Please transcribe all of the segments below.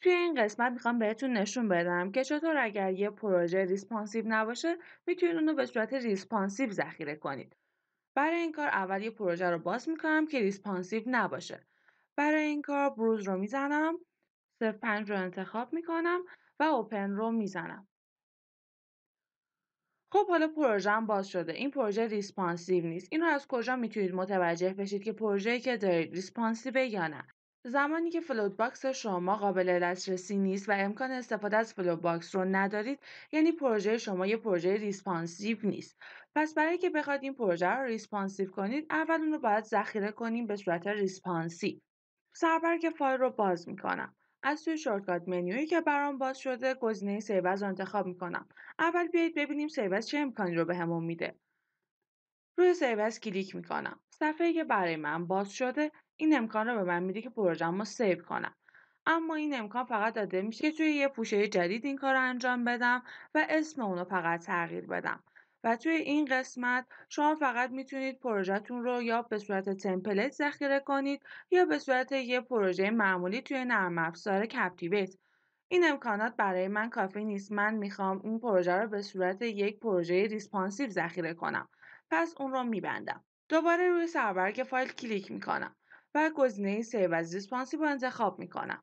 توی این قسمت میخوام بهتون نشون بدم که چطور اگر یه پروژه ریسپانسیو نباشه میتونید اونو به صورت ریسپانسیو ذخیره کنید برای این کار اول یه پروژه رو باز میکنم که ریسپانسیو نباشه برای این کار بروز رو میزنم صرف پنج رو انتخاب میکنم و اوپن رو میزنم خب حالا پروژه هم باز شده این پروژه ریسپانسیو نیست این رو از کجا میتونید متوجه بشید که پروژه‌ای که دارید ریسپانسیو یا نه زمانی که فلوت باکس شما قابل دسترسی نیست و امکان استفاده از فلوت باکس رو ندارید یعنی پروژه شما یه پروژه ریسپانسیو نیست پس برای که بخواید این پروژه رو ریسپانسیو کنید اول اون رو باید ذخیره کنیم به صورت ریسپانسیو سربر که فایل رو باز میکنم از توی شورتکات منیوی که برام باز شده گزینه سیو رو انتخاب میکنم اول بیایید ببینیم سیو چه امکانی رو بهمون به میده روی سیو کلیک میکنم صفحه که برای من باز شده این امکان رو به من میده که پروژم رو سیو کنم اما این امکان فقط داده میشه که توی یه پوشه جدید این کار رو انجام بدم و اسم اونو فقط تغییر بدم و توی این قسمت شما فقط میتونید پروژهتون رو یا به صورت تمپلیت ذخیره کنید یا به صورت یه پروژه معمولی توی نرم افزار کپتیویت این امکانات برای من کافی نیست من میخوام این پروژه رو به صورت یک پروژه ریسپانسیو ذخیره کنم پس اون رو میبندم دوباره روی سربرگ فایل کلیک میکنم و گزینه سیو از ریسپانسیو رو انتخاب میکنم.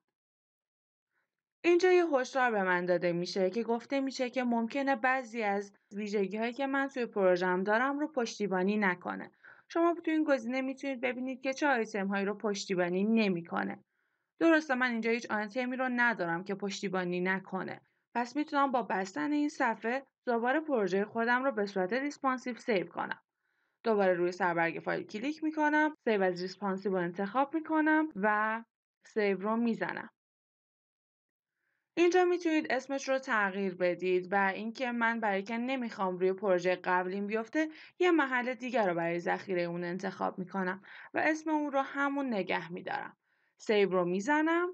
اینجا یه هشدار به من داده میشه که گفته میشه که ممکنه بعضی از ویژگی هایی که من توی پروژم دارم رو پشتیبانی نکنه. شما تو این گزینه میتونید ببینید که چه آیتم هایی رو پشتیبانی نمیکنه. درسته من اینجا هیچ آیتمی رو ندارم که پشتیبانی نکنه. پس میتونم با بستن این صفحه دوباره پروژه خودم رو به صورت ریسپانسیو سیو کنم. دوباره روی سربرگ فایل کلیک میکنم سیو از ریسپانسیبل انتخاب میکنم و سیو رو میزنم اینجا میتونید اسمش رو تغییر بدید و اینکه من برای که نمیخوام روی پروژه قبلیم بیفته یه محل دیگر رو برای ذخیره اون انتخاب میکنم و اسم اون رو همون نگه میدارم سیو رو میزنم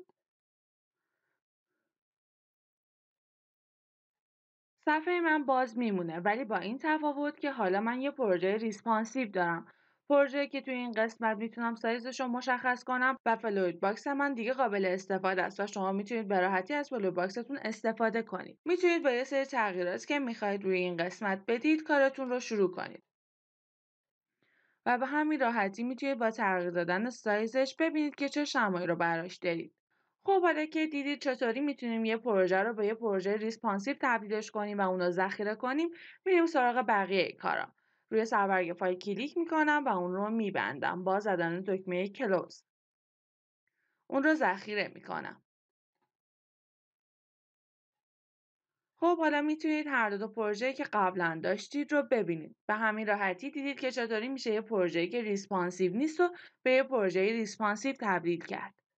صفحه من باز میمونه ولی با این تفاوت که حالا من یه پروژه ریسپانسیو دارم پروژه که توی این قسمت میتونم سایزش رو مشخص کنم و فلوید باکس من دیگه قابل استفاده است و شما میتونید به راحتی از فلوید باکستون استفاده کنید میتونید با یه سری تغییرات که میخواهید روی این قسمت بدید کارتون رو شروع کنید و به همین راحتی میتونید با تغییر دادن سایزش ببینید که چه شمایی رو براش دارید خب حالا که دیدید چطوری میتونیم یه پروژه رو به یه پروژه ریسپانسیو تبدیلش کنیم و اون رو ذخیره کنیم میریم سراغ بقیه کارا روی سربرگ فایل کلیک میکنم و اون رو میبندم با زدن دکمه کلوز اون رو ذخیره میکنم خب حالا میتونید هر دو پروژه که قبلا داشتید رو ببینید به همین راحتی دیدید که چطوری میشه یه پروژه که ریسپانسیو نیست و به یه پروژه ریسپانسیو تبدیل کرد